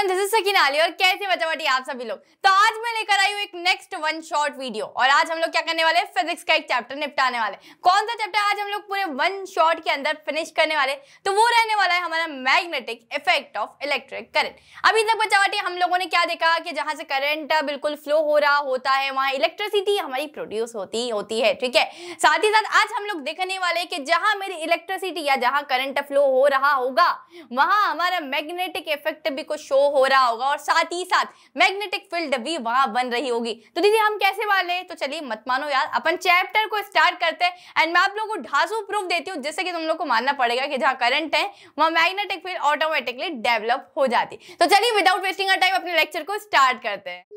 everyone this is सकीन आली और कैसे बचावटी आप सभी लोग तो आज मैं लेकर आई हूँ एक नेक्स्ट वन शॉट वीडियो और आज हम लोग क्या करने वाले हैं फिजिक्स का एक चैप्टर निपटाने वाले कौन सा चैप्टर आज हम लोग पूरे वन शॉट के अंदर फिनिश करने वाले तो वो रहने वाला है हमारा magnetic effect of electric current अभी तक बचावटी हम लोगों ने क्या देखा कि जहां से करंट बिल्कुल फ्लो हो रहा होता है वहां इलेक्ट्रिसिटी हमारी प्रोड्यूस होती होती है ठीक है साथ ही साथ आज हम लोग देखने वाले कि जहां मेरी इलेक्ट्रिसिटी या जहां करंट फ्लो हो रहा होगा वहां हमारा मैग्नेटिक इफेक्ट भी को शो हो रहा होगा और साथ ही साथ मैग्नेटिक फील्ड भी वहां बन रही होगी तो दीदी हम कैसे मान लें तो चलिए मत मानो यार अपन चैप्टर को स्टार्ट करते हैं एंड मैं आप लोगों को ढांसू प्रूफ देती हूँ जिससे कि तुम लोग को मानना पड़ेगा कि जहाँ करंट है वहाँ मैग्नेटिक फील्ड ऑटोमेटिकली डेवलप हो जाती तो चलिए विदाउट वेस्टिंग टाइम अपने लेक्चर को स्टार्ट करते हैं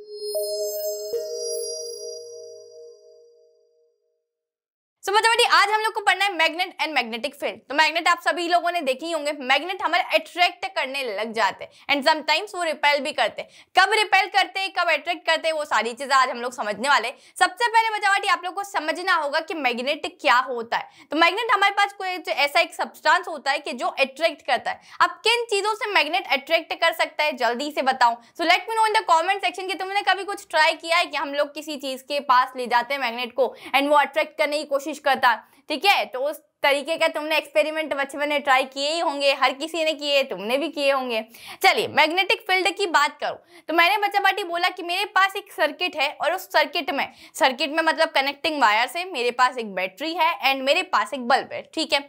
सो so, बच्चों आज हम लोग को पढ़ना है मैग्नेट एंड मैग्नेटिक फील्ड तो मैग्नेट आप सभी लोगों ने देखे ही होंगे मैग्नेट हमारे अट्रैक्ट करने लग जाते हैं एंड समटाइम्स वो रिपेल भी करते हैं कब रिपेल करते हैं कब अट्रैक्ट करते हैं वो सारी चीजें आज हम लोग समझने वाले सबसे पहले बचावटी आप लोग को समझना होगा कि मैग्नेट क्या होता है तो मैग्नेट हमारे पास कोई ऐसा एक सब्सटांस होता है कि जो अट्रैक्ट करता है आप किन चीजों से मैग्नेट अट्रैक्ट कर सकता है जल्दी से बताओ so let me know in the comment section की तुमने कभी कुछ ट्राई किया है कि हम लोग किसी चीज के पास ले जाते हैं मैग्नेट को एंड वो अट्रैक्ट करने की कोशिश कोशिश करता ठीक है तो उस तरीके का तुमने एक्सपेरिमेंट बचपन में ट्राई किए ही होंगे हर किसी ने किए तुमने भी किए होंगे चलिए मैग्नेटिक फील्ड की बात करो तो मैंने बच्चा बाटी बोला कि मेरे पास एक सर्किट है और उस सर्किट में सर्किट में मतलब कनेक्टिंग वायर से मेरे पास एक बैटरी है एंड मेरे पास एक बल्ब है ठीक है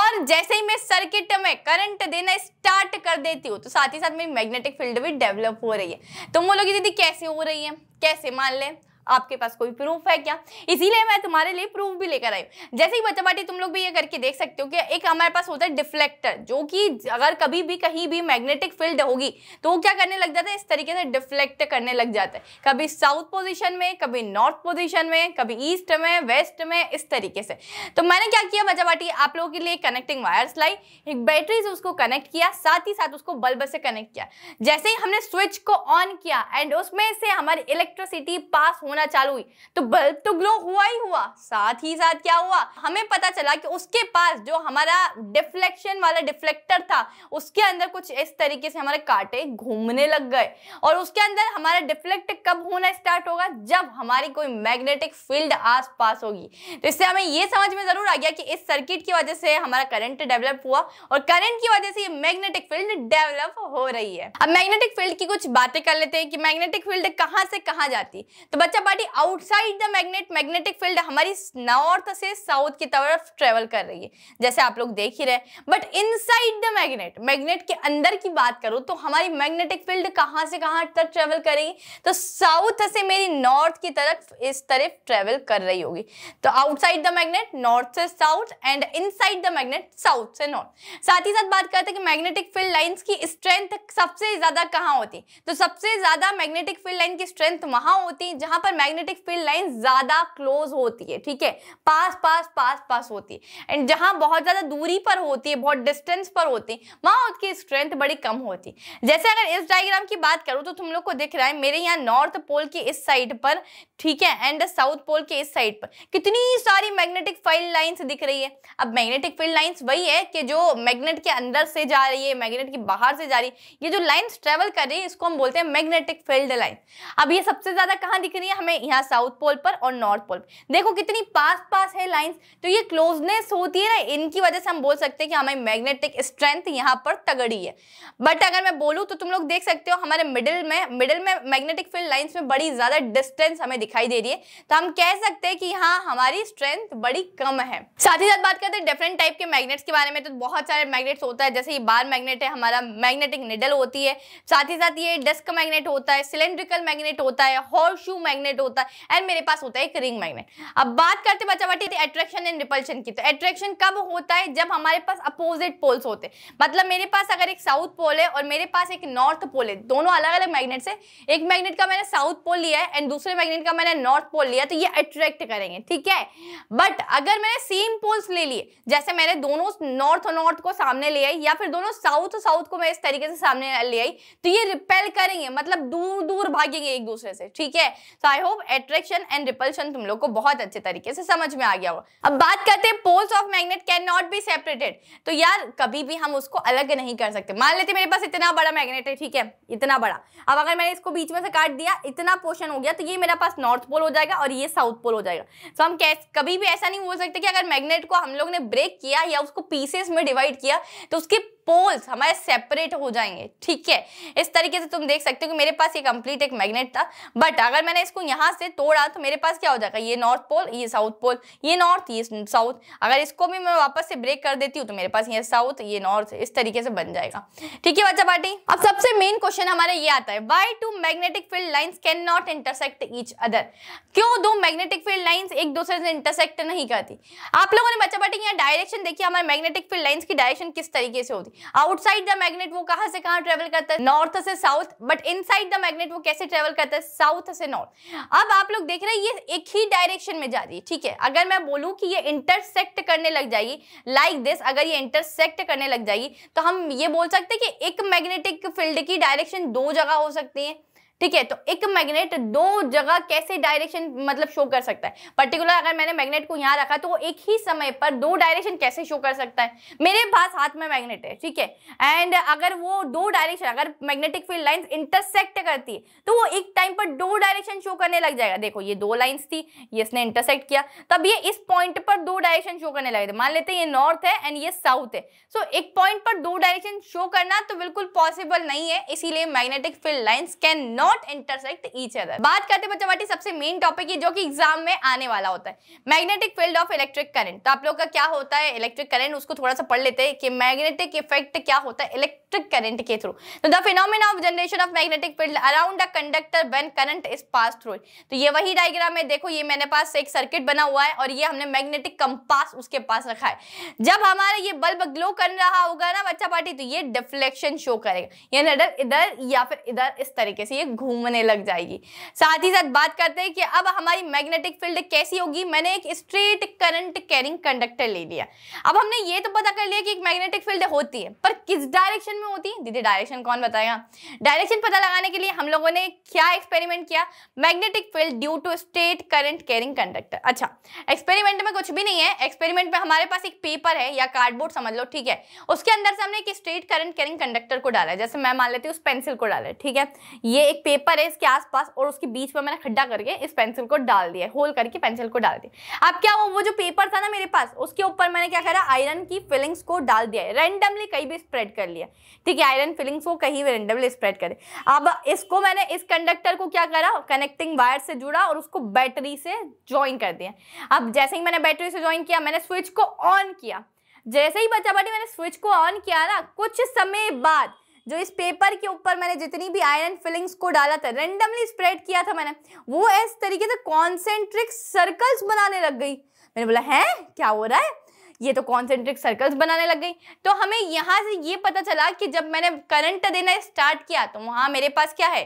और जैसे ही मैं सर्किट में करंट देना स्टार्ट कर देती हूँ तो साथ ही साथ मेरी मैग्नेटिक फील्ड भी डेवलप हो रही है तुम तो बोलोगे दीदी कैसे हो रही है कैसे मान लें आपके पास कोई प्रूफ है क्या इसीलिए मैं तुम्हारे लिए प्रूफ भी लेकर आई जैसे ही बच्चा बाटी तुम लोग भी ये करके देख सकते हो कि एक हमारे पास होता है डिफ्लेक्टर जो कि अगर कभी भी कहीं भी मैग्नेटिक फील्ड होगी तो वो क्या करने लग जाता है इस तरीके से डिफ्लेक्ट करने लग जाता है कभी साउथ पोजिशन में कभी नॉर्थ पोजिशन में कभी ईस्ट में वेस्ट में इस तरीके से तो मैंने क्या किया बच्चा बाटी आप लोगों के लिए कनेक्टिंग वायर्स लाई एक बैटरी से उसको कनेक्ट किया साथ ही साथ उसको बल्ब से कनेक्ट किया जैसे ही हमने स्विच को ऑन किया एंड उसमें से हमारी इलेक्ट्रिसिटी पास होना होना चालू हुई तो बल्ब तो ग्लो हुआ ही हुआ साथ ही साथ क्या हुआ हमें पता चला कि उसके पास जो हमारा डिफ्लेक्शन वाला डिफ्लेक्टर था उसके अंदर कुछ इस तरीके से हमारे कांटे घूमने लग गए और उसके अंदर हमारा डिफ्लेक्ट कब होना स्टार्ट होगा जब हमारी कोई मैग्नेटिक फील्ड आस होगी तो इससे हमें ये समझ में जरूर आ गया कि इस सर्किट की वजह से हमारा करंट डेवलप हुआ और करंट की वजह से ये मैग्नेटिक फील्ड डेवलप हो रही है अब मैग्नेटिक फील्ड की कुछ बातें कर लेते हैं कि मैग्नेटिक फील्ड कहां से कहां जाती है तो बच्चा body outside the magnet magnetic field हमारी नॉर्थ से साउथ की तरफ ट्रेवल कर रही है जैसे आप लोग देख ही रहे but inside the magnet magnet के अंदर की बात करो तो हमारी मैग्नेटिक फील्ड कहाँ से कहाँ तक ट्रेवल करेगी तो साउथ से मेरी नॉर्थ की तरफ इस तरफ ट्रेवल कर रही होगी तो आउटसाइड द मैग्नेट नॉर्थ से south and inside the magnet south से नॉर्थ साथ ही साथ बात करते हैं कि मैग्नेटिक फील्ड लाइंस की स्ट्रेंथ सबसे ज्यादा कहाँ होती तो सबसे ज्यादा मैग्नेटिक फील्ड लाइन की स्ट्रेंथ वहां होती जहां पर पर मैग्नेटिक फील्ड लाइन ज्यादा क्लोज होती है ठीक है पास पास पास पास होती है एंड जहां बहुत ज्यादा दूरी पर होती है बहुत डिस्टेंस पर होती है वहां उसकी स्ट्रेंथ बड़ी कम होती है जैसे अगर इस डायग्राम की बात करूं तो तुम लोग को दिख रहा है मेरे यहाँ नॉर्थ पोल की इस साइड पर ठीक है एंड साउथ पोल के इस साइड पर कितनी सारी मैग्नेटिक फील्ड लाइन्स दिख रही है अब मैग्नेटिक फील्ड लाइन्स वही है कि जो मैग्नेट के अंदर से जा रही है मैग्नेट के बाहर से जा रही है ये जो लाइन्स ट्रेवल कर रही है इसको हम बोलते हैं मैग्नेटिक फील्ड लाइन अब ये सबसे ज्यादा कहाँ दिख रही है हमें यहाँ साउथ पोल पर और नॉर्थ पोल पर देखो कितनी पास पास है लाइंस तो ये क्लोजनेस होती है ना इनकी वजह से हम बोल सकते हैं कि हमारी मैग्नेटिक स्ट्रेंथ यहाँ पर तगड़ी है बट अगर मैं बोलूँ तो तुम लोग देख सकते हो हमारे मिडिल में मिडिल में मैग्नेटिक फील्ड लाइन्स में बड़ी ज़्यादा डिस्टेंस हमें दिखाई दे रही है तो हम कह सकते हैं कि यहाँ हमारी स्ट्रेंथ बड़ी कम है साथ ही साथ बात करते हैं डिफरेंट टाइप के मैग्नेट्स के बारे में तो बहुत सारे मैग्नेट्स होता है जैसे ये बार मैग्नेट है हमारा मैग्नेटिक निडल होती है साथ ही साथ ये डिस्क मैग्नेट होता है सिलेंड्रिकल मैग्नेट होता है हॉर्शू मैग्नेट मैग्नेट होता है एंड मेरे पास होता है एक रिंग मैग्नेट अब बात करते बच्चा बटी अट्रैक्शन एंड रिपल्शन की तो अट्रैक्शन कब होता है जब हमारे पास अपोजिट पोल्स होते मतलब मेरे पास अगर एक साउथ पोल है और मेरे पास एक नॉर्थ पोल है दोनों अलग अलग मैग्नेट से एक मैग्नेट का मैंने साउथ पोल लिया है एंड दूसरे मैग्नेट का मैंने नॉर्थ पोल लिया तो ये अट्रैक्ट करेंगे ठीक है बट अगर मैंने सेम पोल्स ले लिए जैसे मैंने दोनों नॉर्थ और नॉर्थ को सामने ले आई या फिर दोनों साउथ और साउथ को मैं इस तरीके से सामने ले आई तो ये रिपेल करेंगे मतलब दूर दूर भागेंगे एक दूसरे से ठीक है तो I hope attraction and repulsion तुम लोग को बहुत अच्छे तरीके से समझ में आ गया हो अब बात करते हैं poles of magnet can not be separated तो यार कभी भी हम उसको अलग नहीं कर सकते मान लेते मेरे पास इतना बड़ा मैग्नेट है ठीक है इतना बड़ा अब अगर मैंने इसको बीच में से काट दिया इतना पोर्शन हो गया तो ये मेरे पास नॉर्थ पोल हो जाएगा और ये साउथ पोल हो जाएगा तो हम कभी भी ऐसा नहीं बोल सकते कि अगर मैग्नेट को हम लोग ने ब्रेक किया या उसको पीसेस में डिवाइड किया तो उसके पोल्स हमारे सेपरेट हो जाएंगे ठीक है इस तरीके से तुम देख सकते हो कि मेरे पास ये कंप्लीट एक मैग्नेट था बट अगर मैंने इसको यहाँ से तोड़ा तो मेरे पास क्या हो जाएगा ये नॉर्थ पोल ये साउथ पोल ये नॉर्थ ये साउथ अगर इसको भी मैं वापस से ब्रेक कर देती हूँ तो मेरे पास ये साउथ ये नॉर्थ इस तरीके से बन जाएगा ठीक है बच्चा पार्टी अब सबसे मेन क्वेश्चन हमारा ये आता है why to magnetic field lines can not intersect each other क्यों दो मैग्नेटिक फील्ड लाइन्स एक दूसरे से इंटरसेक्ट नहीं करती आप लोगों ने बच्चा पार्टी यहाँ डायरेक्शन देखिए हमारे मैग्नेटिक फील्ड लाइन्स की डायरेक्शन किस तरीके से होती आउटसाइड द मैग्नेट वो कहां से कहां ट्रेवल करता है नॉर्थ से south but inside the magnet वो कैसे ट्रेवल करता है साउथ से नॉर्थ अब आप लोग देख रहे हैं ये एक ही डायरेक्शन में जा रही है ठीक है अगर मैं बोलूं कि ये इंटरसेक्ट करने लग जाएगी लाइक दिस अगर ये इंटरसेक्ट करने लग जाएगी तो हम ये बोल सकते हैं कि एक मैग्नेटिक फील्ड की डायरेक्शन दो जगह हो सकती है ठीक है तो एक मैग्नेट दो जगह कैसे डायरेक्शन मतलब शो कर सकता है पर्टिकुलर अगर मैंने मैग्नेट को यहाँ रखा तो वो एक ही समय पर दो डायरेक्शन कैसे शो कर सकता है मेरे पास हाथ में मैग्नेट है ठीक है एंड अगर वो दो डायरेक्शन अगर मैग्नेटिक फील्ड लाइंस इंटरसेक्ट करती है तो वो एक टाइम पर दो डायरेक्शन शो करने लग जाएगा देखो ये दो लाइन्स थी ये इसने इंटरसेक्ट किया तब ये इस पॉइंट पर दो डायरेक्शन शो करने लगे मान लेते हैं ये नॉर्थ है एंड ये साउथ है सो एक पॉइंट पर दो डायरेक्शन शो करना तो बिल्कुल पॉसिबल नहीं है इसीलिए magnetic field lines can not not intersect each other बात करते हैं बच्चों वाटी सबसे मेन टॉपिक जो कि एग्जाम में आने वाला होता है magnetic field of electric current तो आप लोग का क्या होता है इलेक्ट्रिक करंट उसको थोड़ा सा पढ़ लेते हैं कि मैग्नेटिक इफेक्ट क्या होता है इलेक्ट्रिक करंट के थ्रू तो the phenomena of generation of magnetic field around a conductor when current is pass through तो ये वही डायग्राम है देखो ये मैंने पास एक सर्किट बना हुआ है और ये हमने मैग्नेटिक कंपास उसके पास रखा है जब हमारा ये बल्ब ग्लो कर रहा होगा ना बच्चा पार्टी तो ये डिफ्लेक्शन शो करेगा यानी इधर या फिर इधर इस तरीके से ये घूमने लग जाएगी साथ ही साथ बात करते हैं कि अब हमारी मैग्नेटिक फील्ड कैसी होगी मैंने एक स्ट्रेट करंट कैरिंग कंडक्टर ले लिया अब हमने ये तो पता कर लिया कि एक मैग्नेटिक फील्ड होती है पर किस डायरेक्शन में होती है दीदी डायरेक्शन कौन बताएगा डायरेक्शन पता लगाने के लिए हम लोगों ने क्या एक्सपेरिमेंट किया magnetic field due to straight current carrying conductor अच्छा एक्सपेरिमेंट में कुछ भी नहीं है एक्सपेरिमेंट में हमारे पास एक पेपर है या कार्डबोर्ड समझ लो ठीक है उसके अंदर से हमने एक स्ट्रेट करंट कैरिंग कंडक्टर को डाला जैसे मैं मान लेती हूँ उस पेंसिल को डाला ठीक है ये एक पेपर है इसके आसपास और उसके बीच में मैंने खड्डा करके इस पेंसिल को डाल दिया होल करके पेंसिल को डाल दिया अब क्या वो वो जो पेपर था ना मेरे पास उसके ऊपर मैंने क्या करा आयरन की फिलिंग्स को डाल दिया है रेंडमली कहीं भी स्प्रेड कर लिया ठीक है आयरन फिलिंग्स को कहीं भी रेंडमली स्प्रेड करे अब इसको मैंने इस कंडक्टर को क्या करा कनेक्टिंग वायर से जुड़ा और उसको बैटरी से ज्वाइन कर दिया अब जैसे ही मैंने बैटरी से ज्वाइन किया मैंने स्विच को ऑन किया जैसे ही बच्चा बटी मैंने स्विच को ऑन किया ना कुछ समय बाद जो इस पेपर के ऊपर मैंने जितनी भी आयरन फिलिंग्स को डाला था रेंडमली स्प्रेड किया था मैंने वो इस तरीके से कॉन्सेंट्रिक सर्कल्स बनाने लग गई मैंने बोला है क्या हो रहा है ये तो कॉन्सेंट्रिक सर्कल्स बनाने लग गई तो हमें यहाँ से ये पता चला कि जब मैंने करंट तो देना स्टार्ट किया तो वहाँ मेरे पास क्या है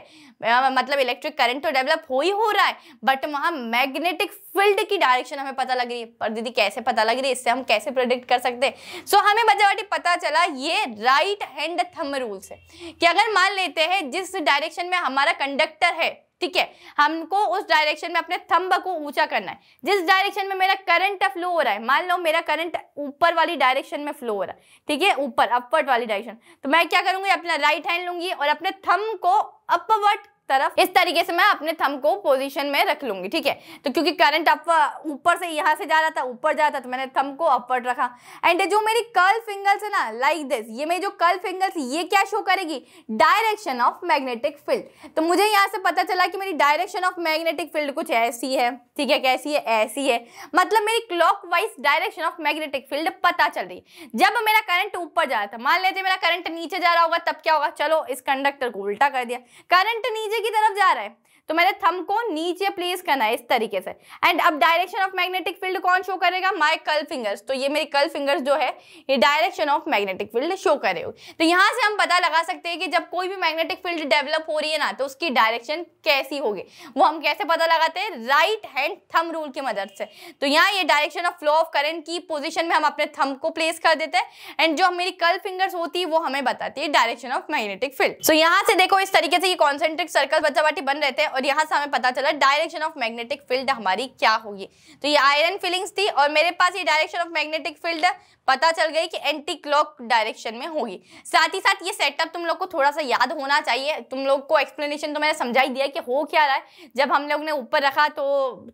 मतलब इलेक्ट्रिक करंट तो डेवलप हो ही हो रहा है बट वहाँ मैग्नेटिक फील्ड की डायरेक्शन हमें पता लग रही है पर दीदी कैसे पता लग रही है इससे हम कैसे प्रोडिक्ट कर सकते हैं सो हमें बजावाटी पता चला ये राइट हैंड थम रूल्स है कि अगर मान लेते हैं जिस डायरेक्शन में हमारा कंडक्टर है ठीक है हमको उस डायरेक्शन में अपने थंब को ऊंचा करना है जिस डायरेक्शन में मेरा करंट फ्लो हो रहा है मान लो मेरा करंट ऊपर वाली डायरेक्शन में फ्लो हो रहा है ठीक है ऊपर अपवर्ड वाली डायरेक्शन तो मैं क्या करूंगी अपना राइट हैंड लूंगी और अपने थम को अपवर्ड तरफ इस तरीके से मैं अपने थम को पोजीशन में रख लूंगी ठीक है तो क्योंकि करंट अप uh, ऊपर से यहाँ से जा रहा था ऊपर जा रहा था तो मैंने थम को अपवर्ड रखा एंड जो मेरी कर्ल फिंगर्स है ना लाइक दिस ये मेरी जो कर्ल फिंगर्स ये क्या शो करेगी डायरेक्शन ऑफ मैग्नेटिक फील्ड तो मुझे यहाँ से पता चला कि मेरी डायरेक्शन ऑफ मैग्नेटिक फील्ड कुछ ऐसी है ठीक है कैसी है ऐसी है मतलब मेरी clock direction of magnetic field पता चल रही जब मेरा करंट ऊपर जा रहा था मान लेते मेरा करंट नीचे जा रहा होगा तब क्या होगा चलो इस कंडक्टर को उल्टा कर दिया करंट नीचे नतीजे की तरफ जा रहा है तो मैंने थम को नीचे प्लेस करना है इस तरीके से एंड अब डायरेक्शन ऑफ मैग्नेटिक फील्ड कौन शो करेगा माई कल फिंगर्स तो ये मेरी कल फिंगर्स जो है ये direction of magnetic field show हो तो यहाँ से हम पता लगा सकते हैं कि जब कोई भी मैग्नेटिक फील्ड डेवलप हो रही है ना तो उसकी डायरेक्शन कैसी होगी वो हम कैसे पता लगाते हैं राइट हैंड थम रूल की मदद से तो यहाँ ये direction of flow of current की पोजिशन में हम अपने थम को प्लेस कर देते हैं एंड जो मेरी कल फिंगर्स होती है वो हमें बताती है डायरेक्शन ऑफ मैग्नेटिक फील्ड तो यहाँ से देखो इस तरीके से ये कॉन्सेंट्रिक सर्कल बच्चा बन रहे थे और यहाँ से हमें पता चला डायरेक्शन ऑफ मैग्नेटिक फील्ड हमारी क्या होगी तो ये आयरन फीलिंग्स थी और मेरे पास ये डायरेक्शन ऑफ मैग्नेटिक फील्ड पता चल गई कि एंटी क्लॉक डायरेक्शन में होगी साथ ही साथ ये सेटअप तुम लोग को थोड़ा सा याद होना चाहिए तुम लोग को एक्सप्लेनेशन तो मैंने समझा ही दिया कि हो क्या रहा है जब हम लोग ने ऊपर रखा तो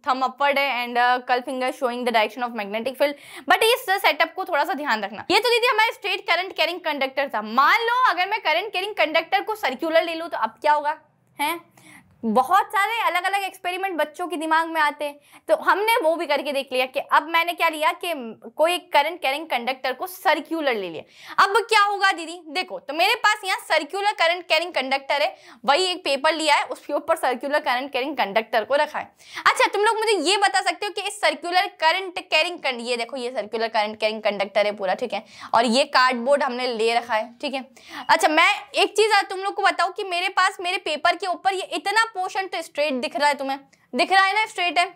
थम अपर्ड है and curl finger showing the direction of magnetic field but इस सेटअप को थोड़ा सा ध्यान रखना ये तो दीदी हमारे स्ट्रेट करंट कैरिंग कंडक्टर था मान लो अगर मैं करंट कैरिंग कंडक्टर को सर्क्यूलर ले लूँ तो अब क्या होगा है बहुत सारे अलग अलग एक्सपेरिमेंट बच्चों के दिमाग में आते हैं तो हमने वो भी करके देख लिया कि अब मैंने क्या लिया कि कोई एक करंट कैरिंग कंडक्टर को सर्क्यूलर ले लिया अब क्या होगा दीदी देखो तो मेरे पास यहाँ सर्क्यूलर करंट कैरिंग कंडक्टर है वही एक पेपर लिया है उसके ऊपर सर्क्यूलर करंट कैरिंग कंडक्टर को रखा है अच्छा तुम लोग मुझे ये बता सकते हो कि इस सर्क्यूलर करंट कैरिंग ये देखो ये सर्क्यूलर करंट कैरिंग कंडक्टर है पूरा ठीक है और ये कार्डबोर्ड हमने ले रखा है ठीक है अच्छा मैं एक चीज़ तुम लोग को बताऊँ कि मेरे पास मेरे पेपर के ऊपर ये इतना पोर्शन तो स्ट्रेट दिख रहा है तुम्हें दिख रहा है ना स्ट्रेट है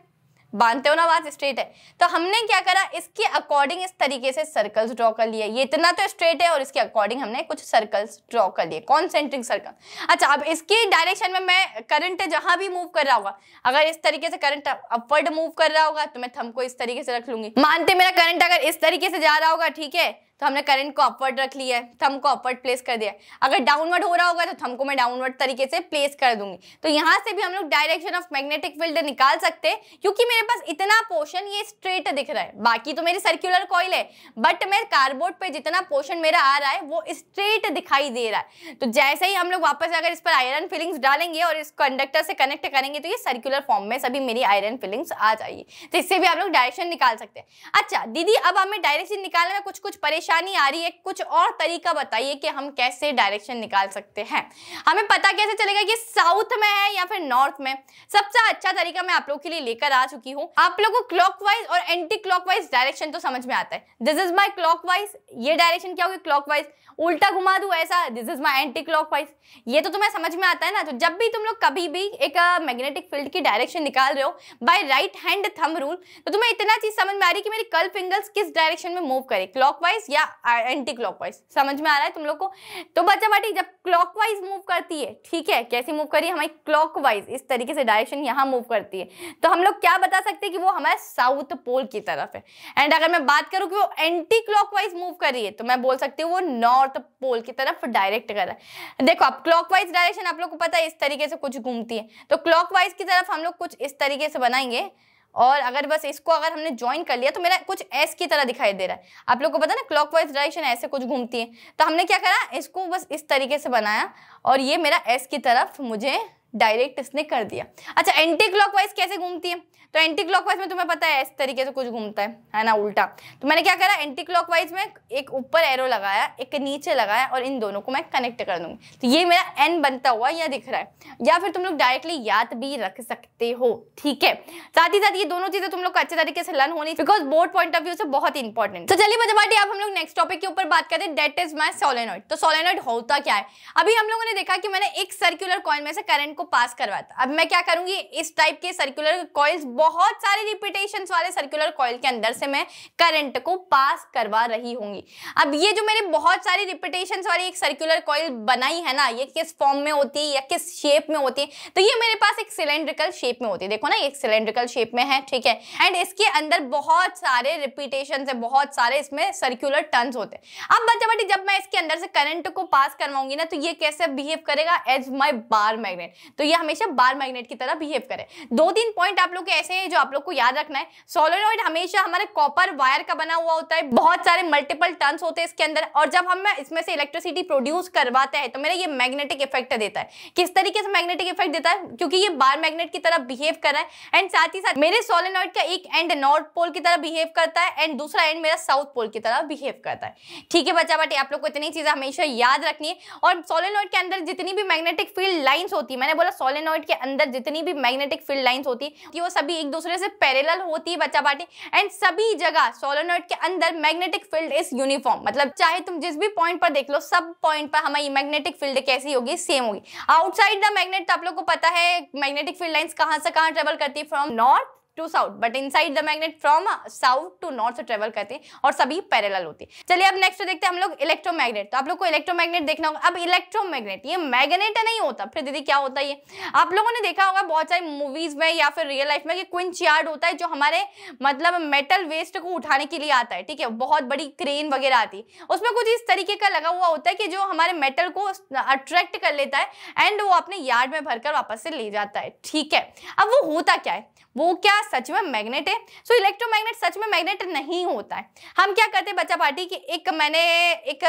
बांधते हो ना बात स्ट्रेट है तो हमने क्या करा इसके अकॉर्डिंग इस तरीके से सर्कल्स ड्रॉ कर लिए ये इतना तो स्ट्रेट है और इसके अकॉर्डिंग हमने कुछ सर्कल्स ड्रॉ कर लिए कॉन्सेंट्रिक सर्कल अच्छा अब इसके डायरेक्शन में मैं करंट जहां भी मूव कर रहा होगा अगर इस तरीके से करंट अपवर्ड मूव कर रहा होगा तो मैं थम को इस तरीके से रख लूंगी मानते मेरा करंट अगर इस तरीके से जा रहा होगा ठीक है तो हमने करंट को अपवर्ड रख लिया है थम को अपवर्ड प्लेस कर दिया अगर डाउनवर्ड हो रहा होगा तो थम को मैं डाउनवर्ड तरीके से प्लेस कर दूंगी तो यहाँ से भी हम लोग डायरेक्शन ऑफ मैग्नेटिक फील्ड निकाल सकते हैं क्योंकि मेरे पास इतना पोर्शन ये स्ट्रेट दिख रहा है बाकी तो मेरी सर्क्यूलर कॉइल है बट मैं कार्डबोर्ड पर जितना पोर्शन मेरा आ रहा है वो स्ट्रेट दिखाई दे रहा है तो जैसे ही हम लोग वापस अगर इस पर आयरन फिलिंग्स डालेंगे और इस कंडक्टर से कनेक्ट करेंगे तो ये सर्क्यूलर फॉर्म में सभी मेरी आयरन फिलिंग्स आ जाएगी तो इससे भी आप लोग डायरेक्शन निकाल सकते हैं अच्छा दीदी अब हमें डायरेक्शन निकालने में कुछ कुछ परेशान परेशानी आ रही है कुछ और तरीका बताइए कि हम कैसे डायरेक्शन निकाल सकते हैं हमें पता कैसे चलेगा कि साउथ में है या फिर नॉर्थ में सबसे अच्छा तरीका मैं आप लोगों के लिए लेकर आ चुकी हूँ आप लोगों को क्लॉक और एंटी क्लॉक डायरेक्शन तो समझ में आता है दिस इज माई क्लॉक ये डायरेक्शन क्या होगी क्लॉक उल्टा घुमा दू ऐसा this is my anti clock ये तो तुम्हें समझ में आता है ना तो जब भी तुम लोग कभी भी एक मैग्नेटिक फील्ड की डायरेक्शन निकाल रहे हो by right hand thumb rule तो तुम्हें इतना चीज समझ में आ रही है कि मेरी कल फिंगर्स किस डायरेक्शन में मूव करे क्लॉक या एंटी क्लॉकवाइज समझ में आ रहा है तुम लोग को तो बच्चा बाटी जब क्लॉकवाइज मूव करती है ठीक है कैसे मूव करी हमारी क्लॉकवाइज इस तरीके से डायरेक्शन यहाँ मूव करती है तो हम लोग क्या बता सकते हैं कि वो हमारे साउथ पोल की तरफ है एंड अगर मैं बात करूँ कि वो एंटी क्लॉक मूव कर रही है तो मैं बोल सकती हूँ वो नॉर्थ पोल की तरफ डायरेक्ट कर रहा है देखो आप क्लॉक डायरेक्शन आप लोग को पता है इस तरीके से कुछ घूमती है तो क्लॉक की तरफ हम लोग कुछ इस तरीके से बनाएंगे और अगर बस इसको अगर हमने ज्वाइन कर लिया तो मेरा कुछ एस की तरह दिखाई दे रहा है आप लोग को पता ना क्लॉक वाइज डायरेक्शन ऐसे कुछ घूमती है तो हमने क्या करा इसको बस इस तरीके से बनाया और ये मेरा एस की तरफ मुझे डायरेक्ट इसने कर दिया अच्छा एंटी क्लॉकवाइज कैसे घूमती है तो एंटी क्लॉकवाइज में तुम्हें पता है इस तरीके से कुछ घूमता है है ना उल्टा तो मैंने क्या करा एंटी क्लॉकवाइज में एक ऊपर एरो लगाया एक नीचे लगाया और इन दोनों को मैं कनेक्ट कर दूंगी तो ये मेरा एन बनता हुआ यह दिख रहा है या फिर तुम लोग डायरेक्टली याद भी रख सकते हो ठीक है साथ ही साथ ये दोनों चीजें तुम लोग को अच्छे तरीके से लर्न होनी because board point of view से बहुत इंपॉर्टेंट तो चलिए बाटी आप हम लोग नेक्स्ट टॉपिक के ऊपर बात करते हैं डेट इज माई सोलेनॉइड तो सोलेनॉइड होता क्या है अभी हम लोगों ने देखा कि मैंने एक सर्क्यूलर कॉइन में से करंट आपको पास करवाता अब मैं क्या करूंगी इस टाइप के सर्कुलर कॉइल्स बहुत सारे रिपीटेशन वाले सर्कुलर कॉइल के अंदर से मैं करंट को पास करवा रही होंगी अब ये जो मैंने बहुत सारी रिपीटेशन वाली एक सर्कुलर कॉइल बनाई है ना ये किस फॉर्म में होती है या किस शेप में होती है तो ये मेरे पास एक सिलेंड्रिकल शेप में होती है देखो ना एक सिलेंड्रिकल शेप में है ठीक है एंड इसके अंदर बहुत सारे रिपीटेशन है बहुत सारे इसमें सर्क्यूलर टर्न होते हैं अब बच्चा बटी जब मैं इसके अंदर से करंट को पास करवाऊंगी ना तो ये कैसे बिहेव करेगा एज माई बार मैग्नेट तो ये हमेशा बार मैग्नेट की तरह बिहेव करे दो तीन पॉइंट आप लोग के ऐसे हैं जो आप लोग को याद रखना है सोलोनॉइड हमेशा हमारे कॉपर वायर का बना हुआ होता है बहुत सारे मल्टीपल टर्न्स होते हैं इसके अंदर और जब हम इसमें से इलेक्ट्रिसिटी प्रोड्यूस करवाते हैं तो मेरा ये मैग्नेटिक इफेक्ट देता है किस तरीके से मैग्नेटिक इफेक्ट देता है क्योंकि ये बार मैग्नेट की तरह बिहेव कर रहा है एंड साथ ही साथ मेरे सोलेनॉइड का एक एंड नॉर्थ पोल की तरह बिहेव करता है एंड दूसरा एंड मेरा साउथ पोल की तरह बिहेव करता है ठीक है बच्चा बटे आप लोग को इतनी चीजें हमेशा याद रखनी है और सोलेनॉइड के अंदर जितनी भी मैग्नेटिक फील्ड लाइन्स होती है मैंने वाला सोलेनॉइड के अंदर जितनी भी मैग्नेटिक फील्ड लाइन्स होती है वो सभी एक दूसरे से पैरेलल होती है बच्चा बाटी एंड सभी जगह सोलेनॉइड के अंदर मैग्नेटिक फील्ड इज यूनिफॉर्म मतलब चाहे तुम जिस भी पॉइंट पर देख लो सब पॉइंट पर हमारी मैग्नेटिक फील्ड कैसी होगी सेम होगी आउटसाइड द मैग्नेट तो आप लोग को पता है मैग्नेटिक फील्ड लाइन्स कहाँ से कहाँ ट्रेवल करती है from north to south but inside the magnet from south to north से ट्रेवल करते हैं और सभी पैरल होते हैं चलिए अब नेक्स्ट देखते हैं हम लोग इलेक्ट्रोमैग्नेट तो आप लोग को इलेक्ट्रोमैग्नेट देखना होगा अब इलेक्ट्रोमैग्नेट ये मैग्नेट नहीं होता फिर दीदी क्या होता है ये आप लोगों ने देखा होगा बहुत सारी मूवीज में या फिर रियल लाइफ में कि क्विंच यार्ड होता है जो हमारे मतलब मेटल वेस्ट को उठाने के लिए आता है ठीक है बहुत बड़ी क्रेन वगैरह आती है उसमें कुछ इस तरीके का लगा हुआ होता है कि जो हमारे मेटल को अट्रैक्ट कर लेता है एंड वो अपने यार्ड में भरकर वापस से ले जाता है ठीक है अब वो होता क्या है वो क्या सच में मैग्नेट है सो इलेक्ट्रोमैग्नेट सच में मैग्नेट नहीं होता है हम क्या करते हैं बच्चा पार्टी कि एक मैंने एक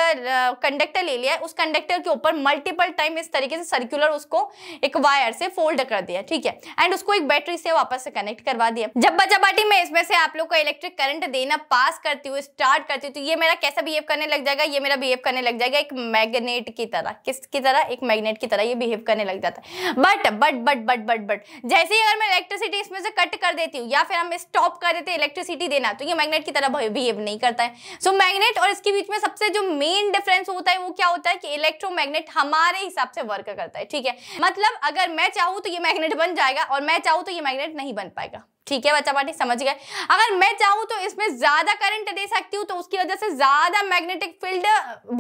कंडक्टर ले लिया है उस कंडक्टर के ऊपर मल्टीपल टाइम इस तरीके से सर्कुलर उसको एक वायर से फोल्ड कर दिया ठीक है एंड उसको एक बैटरी से वापस से कनेक्ट करवा दिया जब बच्चा पार्टी में इसमें से आप लोग को इलेक्ट्रिक करंट देना पास करती हूँ स्टार्ट करती हूँ तो ये मेरा कैसा बिहेव करने लग जाएगा ये मेरा बिहेव करने लग जाएगा एक मैग्नेट की तरह किसकी तरह एक मैग्नेट की तरह ये बिहेव करने लग जाता है but but but but but but जैसे ही अगर मैं इलेक्ट्रिसिटी इसमें से कट कर देती हूँ या फिर हम स्टॉप कर देते हैं इलेक्ट्रिसिटी देना तो ये मैग्नेट की तरह बिहेव नहीं करता है सो so, मैग्नेट और इसके बीच में सबसे जो मेन डिफरेंस होता है वो क्या होता है कि इलेक्ट्रोमैग्नेट हमारे हिसाब से वर्क करता है ठीक है मतलब अगर मैं चाहूँ तो ये मैग्नेट बन जाएगा और मैं चाहूँ तो ये मैग्नेट नहीं बन पाएगा ठीक है बच्चा पार्टी समझ गए अगर मैं चाहूँ तो इसमें ज़्यादा करंट दे सकती हूँ तो उसकी वजह से ज़्यादा मैग्नेटिक फील्ड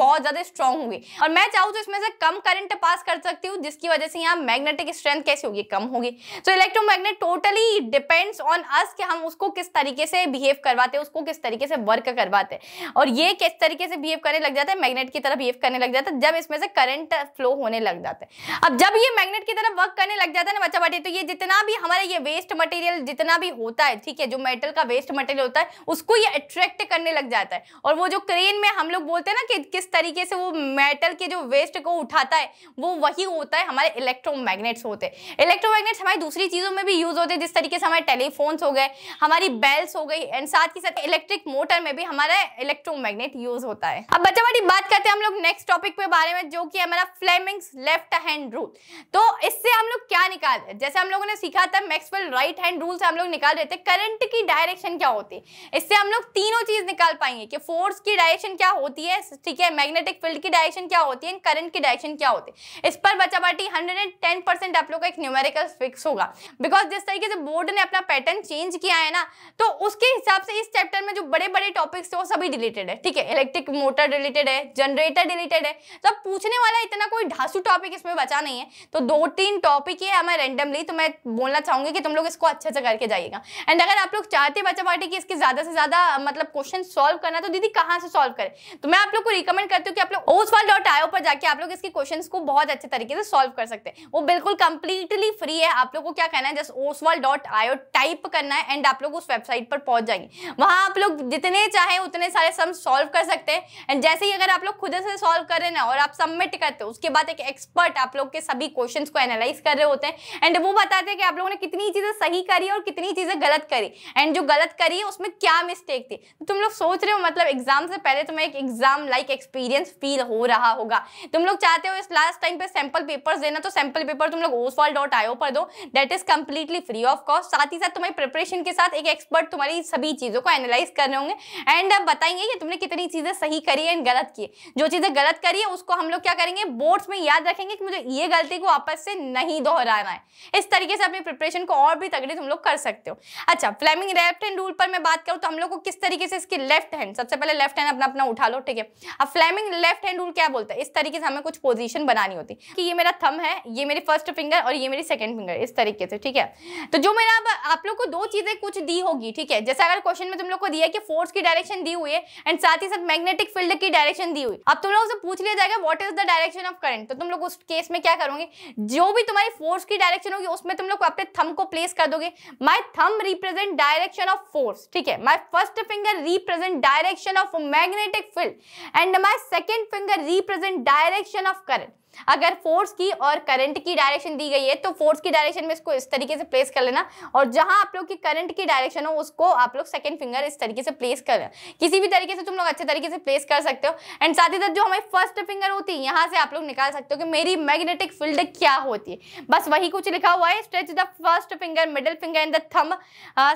बहुत ज़्यादा स्ट्रॉन्ग होगी और मैं चाहूँ तो इसमें से कम करंट पास कर सकती हूँ जिसकी वजह से यहाँ मैग्नेटिक स्ट्रेंथ कैसी होगी कम होगी तो electromagnet totally depends on us कि हम उसको किस तरीके से बिहेव करवाते हैं उसको किस तरीके से वर्क करवाते और ये किस तरीके से बिहेव करने लग जाता है मैग्नेट की तरह बिहेव करने लग जाता है जब इसमें से करंट फ्लो होने लग जाता है अब जब ये मैग्नेट की तरह वर्क करने लग जाता है ना बच्चा बाटी तो ये जितना भी हमारा ये वेस्ट मटेरियल जितना जितना भी होता है ठीक है जो मेटल का वेस्ट मटेरियल होता है उसको ये अट्रैक्ट करने लग जाता है और वो जो क्रेन में हम लोग बोलते हैं ना कि किस तरीके से वो मेटल के जो वेस्ट को उठाता है वो वही होता है हमारे इलेक्ट्रोमैग्नेट्स होते हैं इलेक्ट्रोमैग्नेट्स हमारी दूसरी चीज़ों में भी यूज़ होते हैं जिस तरीके से हमारे टेलीफोन्स हो गए हमारी बेल्स हो गई एंड साथ ही साथ इलेक्ट्रिक मोटर में भी हमारा इलेक्ट्रोमैग्नेट यूज़ होता है अब बच्चा बड़ी बात करते हैं हम लोग नेक्स्ट टॉपिक के बारे में जो कि हमारा फ्लेमिंग्स लेफ्ट हैंड रूल तो इससे हम लोग क्या निकालते हैं जैसे हम लोगों ने सीखा था मैक्सवेल राइट हैंड रूल से हम लोग लोग निकाल रहे थे करंट की डायरेक्शन क्या होती है इससे हम लोग तीनों चीज निकाल पाएंगे कि फोर्स की डायरेक्शन क्या होती है ठीक है मैग्नेटिक फील्ड की डायरेक्शन क्या होती है करंट की डायरेक्शन क्या होती है इस पर बचा बाटी हंड्रेड आप लोग का एक न्यूमेरिकल फिक्स होगा बिकॉज जिस तरीके से बोर्ड ने अपना पैटर्न चेंज किया है ना तो उसके हिसाब से इस चैप्टर में जो बड़े बड़े टॉपिक्स थे वो सभी रिलेटेड है ठीक है इलेक्ट्रिक मोटर रिलेटेड है जनरेटर रिलेटेड है तो पूछने वाला इतना कोई ढांसू टॉपिक इसमें बचा नहीं है तो दो तीन टॉपिक ही है हमें रेंडमली तो मैं बोलना चाहूंगी कि तुम लोग इसको अच्छे से करके जाइएगा एंड अगर आप लोग चाहते हैं बच्चा पार्टी की इसके ज़्यादा से ज़्यादा मतलब क्वेश्चन सॉल्व करना तो दीदी कहाँ से सॉल्व करें तो मैं आप लोग को रिकमेंड करती हूँ कि आप लोग ओसवाल डॉट आयो पर जाके आप लोग इसके क्वेश्चन को बहुत अच्छे तरीके से सॉल्व कर सकते हैं वो बिल्कुल कंप्लीटली फ्री है आप लोग को क्या कहना है just Oswal dot io type करना है एंड आप लोग उस वेबसाइट पर पहुंच जाएंगे वहां आप लोग जितने चाहे उतने सारे सम सॉल्व कर सकते हैं एंड जैसे ही अगर आप लोग खुद से सॉल्व कर रहे ना और आप सबमिट करते हो उसके बाद एक एक्सपर्ट आप लोग के सभी क्वेश्चन को एनालाइज कर रहे होते हैं एंड वो बताते हैं कि आप लोगों ने कितनी चीज़ें सही करी और कितनी कितनी चीज़ें गलत करी एंड जो गलत करी है उसमें क्या मिस्टेक थी तो तुम लोग सोच रहे हो मतलब एग्जाम से पहले तुम्हें एक एग्जाम लाइक एक्सपीरियंस फील हो रहा होगा तुम लोग चाहते हो इस लास्ट टाइम पे सैंपल पेपर्स देना तो सैंपल पेपर तुम लोग ओसवाल डॉट आयो पर दो that is completely free of cost साथ ही साथ तुम्हारी प्रिपरेशन के साथ एक एक्सपर्ट तुम्हारी सभी चीज़ों को एनालाइज कर रहे होंगे एंड आप बताएंगे कि तुमने कितनी चीज़ें सही करी एंड गलत की जो चीज़ें गलत करी है उसको हम लोग क्या करेंगे बोर्ड्स में याद रखेंगे कि मुझे ये गलती को आपस से नहीं दोहराना है इस तरीके से अपनी प्रिपरेशन को और भी तगड़ी तुम लोग कर सकते सकते हो अच्छा फ्लेमिंग लेफ्ट हैंड रूल पर मैं बात करूँ तो हम लोग को किस तरीके से इसकी लेफ्ट हैंड सबसे पहले लेफ्ट हैंड अपना अपना उठा लो ठीक है अब फ्लेमिंग लेफ्ट हैंड रूल क्या बोलता है इस तरीके से हमें कुछ पोजिशन बनानी होती कि ये मेरा थम है ये मेरी फर्स्ट फिंगर और ये मेरी सेकेंड फिंगर इस तरीके से ठीक है तो जो मैंने अब आप लोग को दो चीज़ें कुछ दी होगी ठीक है जैसे अगर क्वेश्चन में तुम लोग को दिया कि फोर्स की डायरेक्शन दी हुई है एंड साथ ही साथ मैग्नेटिक फील्ड की डायरेक्शन दी हुई अब तुम लोगों से पूछ लिया जाएगा what is the direction of current तो तुम लोग उस केस में क्या करोगे जो भी तुम्हारी फोर्स की डायरेक्शन होगी उसमें तुम लोग अपने थम को प्लेस कर दोगे my thumb represent direction of force ठीक है my first finger represent direction of magnetic field and my second finger represent direction of current अगर फोर्स की और करंट की डायरेक्शन दी गई है तो फोर्स की डायरेक्शन में इसको इस तरीके से प्लेस कर लेना और जहां आप लोग की करंट की डायरेक्शन हो उसको आप लोग सेकंड फिंगर इस तरीके से प्लेस कर किसी भी तरीके से तुम लोग अच्छे तरीके से प्लेस कर सकते हो एंड साथ ही साथ जो हमारी फर्स्ट फिंगर होती है यहाँ से आप लोग निकाल सकते हो कि मेरी मैग्नेटिक फील्ड क्या होती है बस वही कुछ लिखा हुआ है stretch the first finger middle finger and the thumb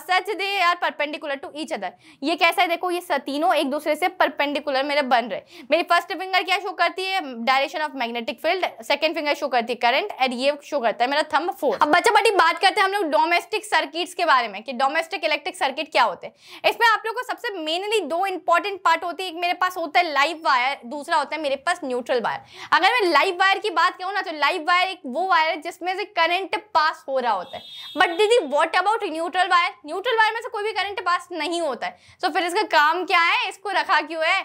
such they are perpendicular to each other ये कैसा है देखो ये तीनों एक दूसरे से परपेंडिकुलर मेरे बन रहे मेरी फर्स्ट फिंगर क्या शो करती है direction of magnetic field second finger show करती है करंट एंड ये शो करता है मेरा थंब फोर अब बच्चा बटी बात करते हैं हम लोग डोमेस्टिक सर्किट्स के बारे में कि डोमेस्टिक इलेक्ट्रिक सर्किट क्या होते हैं इसमें आप लोग को सबसे मेनली दो इंपॉर्टेंट पार्ट होती है एक मेरे पास होता है लाइव वायर दूसरा होता है मेरे पास न्यूट्रल वायर अगर मैं लाइव वायर की बात करूँ ना तो लाइव वायर एक वो वायर है जिसमें से करंट पास हो रहा होता है बट दीदी what about neutral wire neutral wire में से कोई भी करंट पास नहीं होता है सो फिर इसका काम क्या है इसको रखा क्यों है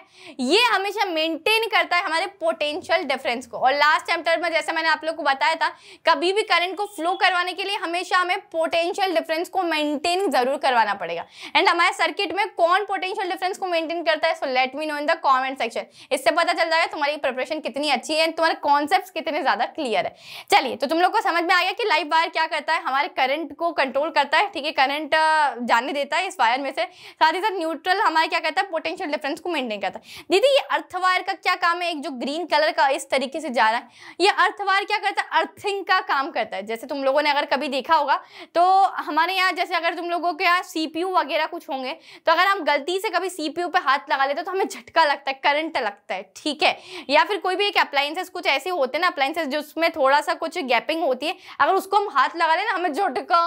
ये हमेशा मेंटेन करता है हमारे पोटेंशियल डिफरेंस को और लास्ट लास्ट चैप्टर में जैसे मैंने आप लोग को बताया था कभी भी करंट को फ्लो करवाने के लिए हमेशा हमें पोटेंशियल डिफरेंस को मेंटेन जरूर करवाना पड़ेगा एंड हमारे सर्किट में कौन पोटेंशियल डिफरेंस को मेंटेन करता है so let me know in the comment section इससे पता चल जाएगा तुम्हारी प्रिपरेशन कितनी अच्छी है तुम्हारे कॉन्सेप्ट कितने ज़्यादा क्लियर है चलिए तो तुम लोग को समझ में आ गया कि लाइव वायर क्या करता है हमारे करंट को कंट्रोल करता है ठीक है करंट जाने देता है इस वायर में से साथ ही साथ न्यूट्रल हमारे क्या करता है पोटेंशियल डिफरेंस को मेंटेन करता है दीदी ये अर्थवायर का क्या काम है एक जो ग्रीन कलर का इस तरीके से जा रहा है है ये अर्थवार क्या करता है अर्थिंग का काम करता है जैसे तुम लोगों ने अगर कभी देखा होगा तो हमारे यहाँ जैसे अगर तुम लोगों के यहाँ सी वगैरह कुछ होंगे तो अगर हम गलती से कभी सी पे हाथ लगा लेते तो हमें झटका लगता है करंट लगता है ठीक है या फिर कोई भी एक अप्लाइंसेस कुछ ऐसे होते हैं ना अप्लाइंसेस जिसमें थोड़ा सा कुछ गैपिंग होती है अगर उसको हम हाथ लगा लेना हमें झटका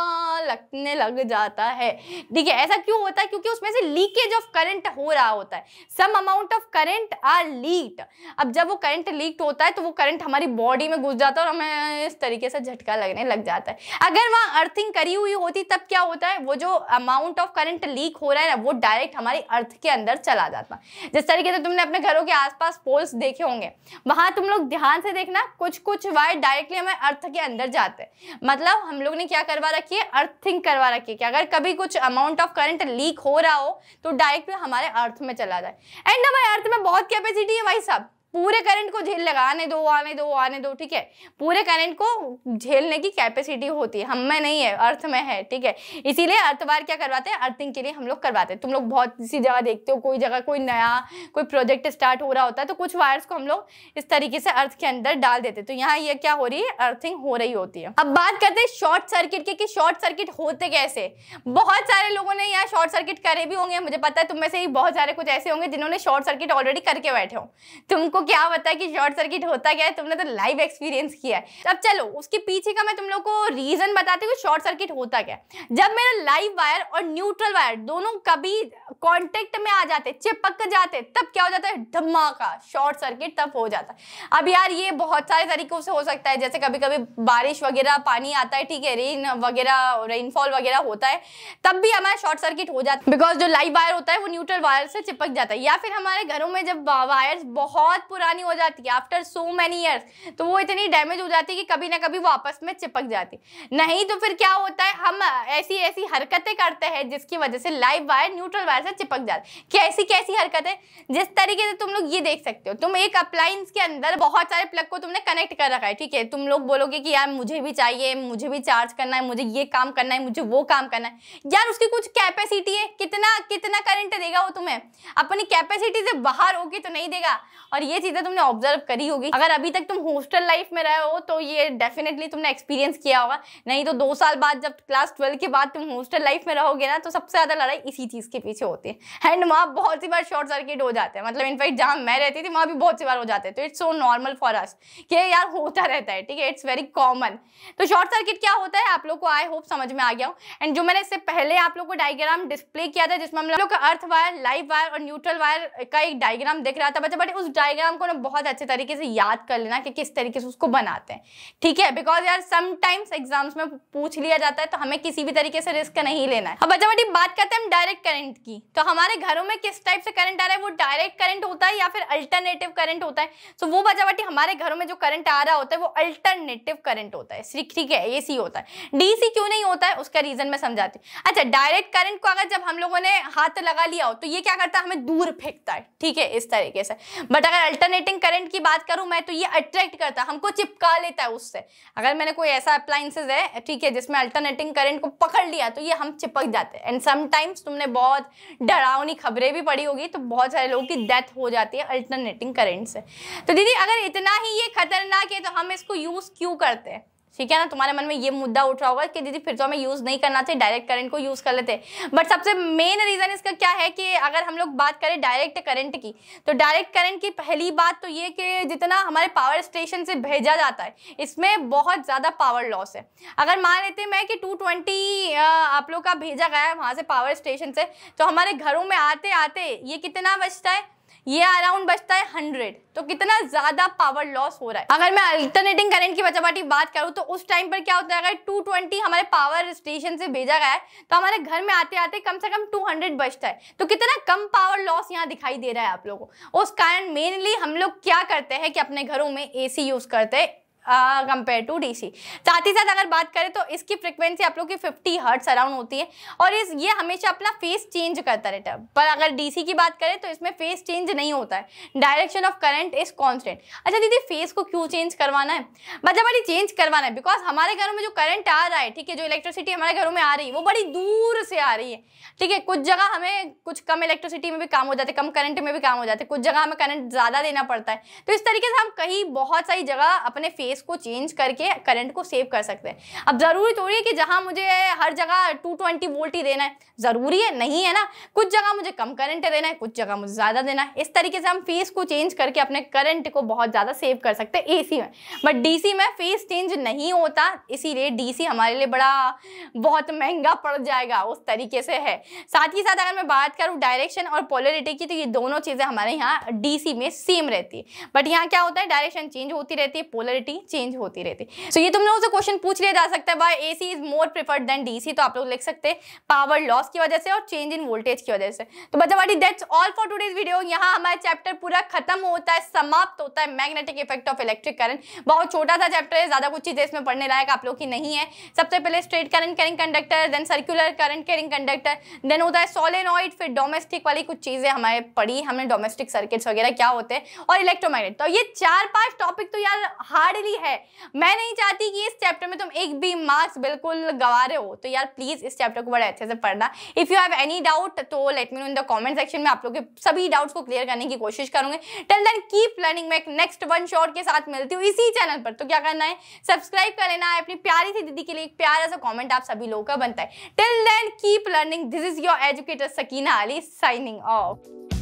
लगने लग जाता है ठीक है ऐसा क्यों होता है क्योंकि उसमें से लीकेज ऑफ करंट हो रहा होता है some amount of current are leak अब जब वो करंट लीक होता है तो वो करंट करंट हमारी बॉडी में घुस जाता है और हमें इस तरीके से झटका लगने लग जाता है अगर वहाँ अर्थिंग करी हुई होती तब क्या होता है वो जो अमाउंट ऑफ करंट लीक हो रहा है ना वो डायरेक्ट हमारी अर्थ के अंदर चला जाता जिस तरीके से तुमने अपने घरों के आसपास पोल्स देखे होंगे वहाँ तुम लोग ध्यान से देखना कुछ कुछ वायर डायरेक्टली हमें अर्थ के अंदर जाते हैं मतलब हम लोग ने क्या करवा रखी है अर्थिंग करवा रखी है कि अगर कभी कुछ अमाउंट ऑफ करंट लीक हो रहा हो तो डायरेक्टली हमारे अर्थ में चला जाए एंड हमारे अर्थ में बहुत कैपेसिटी है भाई साहब पूरे करंट को झेल लगा आने दो आने दो आने दो ठीक है पूरे करंट को झेलने की कैपेसिटी होती है हम में नहीं है अर्थ में है ठीक है इसीलिए अर्थवार क्या करवाते हैं अर्थिंग के लिए हम लोग करवाते हैं तुम लोग बहुत सी जगह देखते हो कोई जगह कोई नया कोई प्रोजेक्ट स्टार्ट हो रहा होता है तो कुछ वायर्स को हम लोग इस तरीके से अर्थ के अंदर डाल देते तो यहाँ ये क्या हो रही है अर्थिंग हो रही होती है अब बात करते हैं शॉर्ट सर्किट की शॉर्ट सर्किट होते कैसे बहुत सारे लोगों ने यहाँ शॉर्ट सर्किट करे भी होंगे मुझे पता है तुम में से ही बहुत सारे कुछ ऐसे होंगे जिन्होंने शॉर्ट सर्किट ऑलरेडी करके बैठे हो तुमको क्या पता है कि शॉर्ट सर्किट होता क्या है तुमने तो लाइव एक्सपीरियंस किया है अब चलो उसके पीछे का मैं तुम लोग को रीजन बताती हूँ शॉर्ट सर्किट होता क्या है जब मेरा लाइव वायर और न्यूट्रल वायर दोनों कभी कॉन्टेक्ट में आ जाते चिपक जाते तब क्या हो जाता है धमाका शॉर्ट सर्किट तब हो जाता है अब यार ये बहुत सारे तरीकों से हो सकता है जैसे कभी कभी बारिश वगैरह पानी आता है ठीक है रेन वगैरह रेनफॉल वगैरह होता है तब भी हमारा शॉर्ट सर्किट हो जाता है बिकॉज जो लाइव वायर होता है वो न्यूट्रल वायर से चिपक जाता है या फिर हमारे घरों में जब वायर्स बहुत पुरानी हो जाती है आफ्टर सो मैनी ईयर्स तो वो इतनी डैमेज हो जाती है कि कभी ना कभी वापस में चिपक जाती नहीं तो फिर क्या होता है हम ऐसी ऐसी हरकतें करते हैं जिसकी वजह से लाइव वायर न्यूट्रल वायर से चिपक जाती कैसी कैसी हरकतें जिस तरीके से तुम लोग ये देख सकते हो तुम एक अप्लाइंस के अंदर बहुत सारे प्लग को तुमने कनेक्ट कर रखा है ठीक है तुम लोग बोलोगे कि यार मुझे भी चाहिए मुझे भी चार्ज करना है मुझे ये काम करना है मुझे वो काम करना है यार उसकी कुछ कैपेसिटी है कितना कितना करंट देगा वो तुम्हें अपनी कैपेसिटी से बाहर होके तो नहीं देगा और ये ये चीजें तुमने ऑब्जर्व करी होगी अगर अभी तक तुम हॉस्टल लाइफ में रहे हो तो ये डेफिनेटली तुमने एक्सपीरियंस किया होगा नहीं तो दो साल बाद जब क्लास ट्वेल्व के बाद तुम हॉस्टल लाइफ में रहोगे ना तो सबसे ज्यादा लड़ाई इसी चीज के पीछे होती है एंड वहाँ बहुत सी बार शॉर्ट सर्किट हो जाते हैं मतलब इनफैक्ट जहाँ मैं रहती थी वहाँ भी बहुत सी बार हो जाते हैं तो it's so normal for us कि यार होता रहता है ठीक है इट्स वेरी कॉमन तो शॉर्ट सर्किट क्या होता है आप लोग को आई होप समझ में आ गया एंड जो मैंने इससे पहले आप लोग को डायग्राम डिस्प्ले किया था जिसमें हम लोग अर्थ वायर लाइव वायर और न्यूट्रल वायर का एक डायग्राम देख रहा था बच्चा बट उस डायग्राम डायग्राम को ना बहुत अच्छे तरीके से याद कर लेना कि किस तरीके से उसको बनाते हैं ठीक है बिकॉज यार समटाइम्स एग्जाम्स में पूछ लिया जाता है तो हमें किसी भी तरीके से रिस्क नहीं लेना है अब बच्चा बेटी बात करते हैं हम डायरेक्ट करंट की तो हमारे घरों में किस टाइप से करंट आ रहा है वो डायरेक्ट करंट होता है या फिर अल्टरनेटिव करंट होता है तो वो बच्चा बेटी हमारे घरों में जो करंट आ रहा होता है वो अल्टरनेटिव करंट होता है ठीक है ए होता है डी क्यों नहीं होता है उसका रीजन मैं समझाती हूँ अच्छा डायरेक्ट करंट को अगर जब हम लोगों ने हाथ लगा लिया हो तो ये क्या करता है हमें दूर फेंकता है ठीक है इस तरीके से बट अगर अल्टरनेटिंग करंट की बात करूँ मैं तो ये अट्रैक्ट करता है हमको चिपका लेता है उससे अगर मैंने कोई ऐसा अप्लाइंसेज है ठीक है जिसमें अल्टरनेटिंग करंट को पकड़ लिया तो ये हम चिपक जाते हैं एंड समटाइम्स तुमने बहुत डरावनी खबरें भी पड़ी होगी तो बहुत सारे लोगों की डेथ हो जाती है अल्टरनेटिंग करेंट से तो दीदी अगर इतना ही ये खतरनाक है तो हम इसको यूज़ क्यों करते हैं ठीक है ना तुम्हारे मन में ये मुद्दा उठ रहा होगा कि दीदी फिर तो हमें यूज़ नहीं करना चाहिए डायरेक्ट करंट को यूज़ कर लेते बट सबसे मेन रीज़न इसका क्या है कि अगर हम लोग बात करें डायरेक्ट करंट की तो डायरेक्ट करंट की पहली बात तो ये कि जितना हमारे पावर स्टेशन से भेजा जाता है इसमें बहुत ज़्यादा पावर लॉस है अगर मान लेते मैं कि टू आप लोग का भेजा गया है वहाँ से पावर स्टेशन से तो हमारे घरों में आते आते ये कितना बचता है ये अराउंड बचता है हंड्रेड तो कितना ज्यादा पावर लॉस हो रहा है अगर मैं अल्टरनेटिंग करंट की बचापाटी बात करूं तो उस टाइम पर क्या होता है अगर टू ट्वेंटी हमारे पावर स्टेशन से भेजा गया है तो हमारे घर में आते आते कम से कम टू हंड्रेड बचता है तो कितना कम पावर लॉस यहाँ दिखाई दे रहा है आप लोगों को उस कारण मेनली हम लोग क्या करते हैं कि अपने घरों में ए यूज करते हैं कंपेयर टू डीसी साथ ही साथ अगर बात करें तो इसकी फ्रिक्वेंसी आप लोग की 50 हर्ट्स अराउंड होती है और इस ये हमेशा अपना फेस चेंज करता रहता है पर अगर डीसी की बात करें तो इसमें फेस चेंज नहीं होता है direction of current is constant अच्छा दीदी फेस को क्यों चेंज करवाना है मतलब बड़ी चेंज करवाना है बिकॉज हमारे घरों में जो करंट आ रहा है ठीक है जो इलेक्ट्रिसिटी हमारे घरों में आ रही है वो बड़ी दूर से आ रही है ठीक है कुछ जगह हमें कुछ कम इलेक्ट्रिसिटी में भी काम हो जाते कम करंट में भी काम हो जाते कुछ जगह हमें करंट ज़्यादा देना पड़ता है तो इस तरीके से हम कहीं बहुत सारी जगह अपने फेस फेस को चेंज करके करंट को सेव कर सकते हैं अब ज़रूरी थोड़ी है कि जहां मुझे हर जगह 220 वोल्ट ही देना है ज़रूरी है नहीं है ना कुछ जगह मुझे कम करंट देना है कुछ जगह मुझे ज़्यादा देना है इस तरीके से हम फेस को चेंज करके अपने करंट को बहुत ज़्यादा सेव कर सकते हैं ए में बट डी में फेस चेंज नहीं होता इसीलिए डी हमारे लिए बड़ा बहुत महंगा पड़ जाएगा उस तरीके से है साथ ही साथ अगर मैं बात करूँ डायरेक्शन और पोलरिटी की तो ये दोनों चीज़ें हमारे यहाँ डी में सेम रहती है बट यहाँ क्या होता है डायरेक्शन चेंज होती रहती है पोलरिटी चेंज होती रहती है so, ये तुम लोगों से क्वेश्चन पूछ लिया जा सकता है by A C is more preferred than D तो आप लोग लिख सकते हैं पावर लॉस की वजह से और चेंज इन वोल्टेज की वजह से तो बच्चा बाटी that's all for today's video यहाँ हमारा चैप्टर पूरा खत्म होता है समाप्त होता है magnetic effect of electric current बहुत छोटा सा चैप्टर है ज्यादा कुछ चीजें इसमें पढ़ने लायक आप लोग की नहीं है सबसे पहले straight current carrying conductor then circular current carrying conductor then होता है सोलेनॉइड फिर डोमेस्टिक वाली कुछ चीजें हमारे पढ़ी हमने डोमेस्टिक सर्किट्स वगैरह क्या होते हैं और इलेक्ट्रोमैग्नेट तो ये चार पांच टॉपिक तो यार हार्ड खाली है मैं नहीं चाहती कि इस चैप्टर में तुम एक भी मार्क्स बिल्कुल गवा रहे हो तो यार प्लीज़ इस चैप्टर को बड़े अच्छे से पढ़ना if you have any doubt तो let me know in the comment section में आप लोग के सभी डाउट्स को क्लियर करने की कोशिश करूंगे टेल देन कीप लर्निंग मैं एक नेक्स्ट वन शॉर्ट के साथ मिलती हूँ इसी चैनल पर तो क्या करना है सब्सक्राइब कर लेना है अपनी प्यारी सी दीदी के लिए एक प्यारा सा कॉमेंट आप सभी लोगों का बनता है till then keep learning this is your educator Sakina Ali signing of